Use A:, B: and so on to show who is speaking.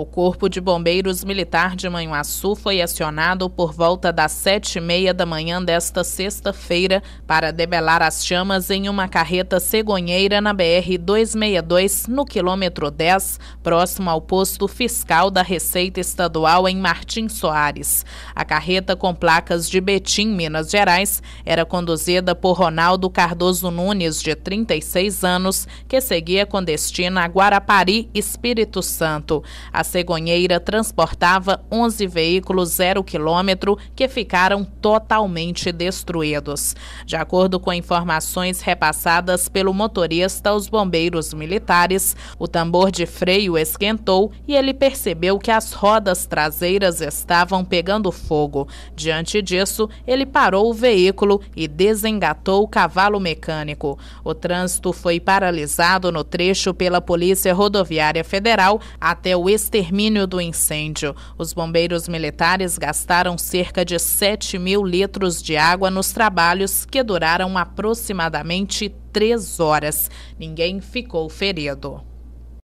A: O Corpo de Bombeiros Militar de Manhuaçu foi acionado por volta das sete e meia da manhã desta sexta-feira para debelar as chamas em uma carreta cegonheira na BR-262, no quilômetro 10, próximo ao posto fiscal da Receita Estadual em Martim Soares. A carreta com placas de Betim, Minas Gerais, era conduzida por Ronaldo Cardoso Nunes, de 36 anos, que seguia com destino a Guarapari, Espírito Santo cegonheira transportava 11 veículos zero quilômetro que ficaram totalmente destruídos. De acordo com informações repassadas pelo motorista aos bombeiros militares, o tambor de freio esquentou e ele percebeu que as rodas traseiras estavam pegando fogo. Diante disso, ele parou o veículo e desengatou o cavalo mecânico. O trânsito foi paralisado no trecho pela Polícia Rodoviária Federal até o exterior extermínio do incêndio. Os bombeiros militares gastaram cerca de 7 mil litros de água nos trabalhos que duraram aproximadamente três horas. Ninguém ficou ferido.